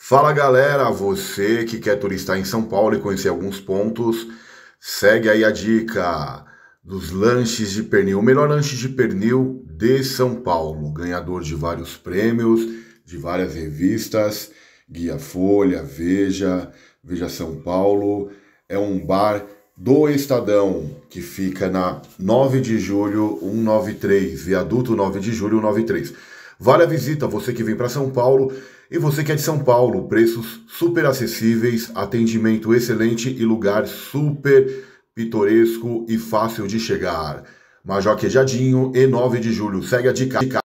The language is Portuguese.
Fala galera, você que quer turistar em São Paulo e conhecer alguns pontos, segue aí a dica dos lanches de pernil, o melhor lanche de pernil de São Paulo, ganhador de vários prêmios, de várias revistas, Guia Folha, Veja, Veja São Paulo, é um bar do Estadão, que fica na 9 de julho 193, viaduto 9 de julho 193. Vale a visita, você que vem para São Paulo, e você que é de São Paulo, preços super acessíveis, atendimento excelente e lugar super pitoresco e fácil de chegar. Major Queijadinho e 9 de julho. Segue a dica.